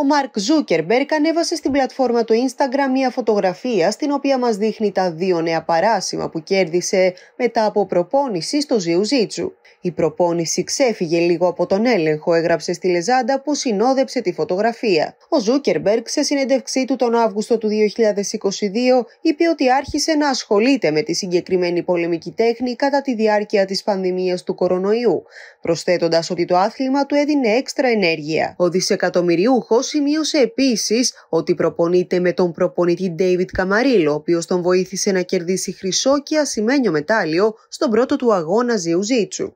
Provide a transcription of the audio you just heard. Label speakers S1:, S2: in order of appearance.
S1: Ο Μαρκ Ζούκερμπερκ ανέβασε στην πλατφόρμα του Instagram μια φωτογραφία στην οποία μας δείχνει τα δύο νέα παράσημα που κέρδισε μετά από προπόνηση στο Ζιουζίτσου. Η προπόνηση ξέφυγε λίγο από τον έλεγχο, έγραψε στη Λεζάντα που συνόδεψε τη φωτογραφία. Ο Ζούκερμπερκ σε συνέντευξή του τον Αύγουστο του 2022 είπε ότι άρχισε να ασχολείται με τη συγκεκριμένη πολεμική τέχνη κατά τη διάρκεια της πανδημίας του κορονοϊού, προσθέτοντας ότι το άθλημα του έδινε έξτρα ενέργεια. Ο δισεκατομμυριούχος σημείωσε επίσης ότι προπονείται με τον προπονητή David Καμαρίλο, ο οποίος τον βοήθησε να κερδίσει χρυσό και ασημένιο μετάλλιο στον πρώτο του αγώνα Ζιουζίτσου.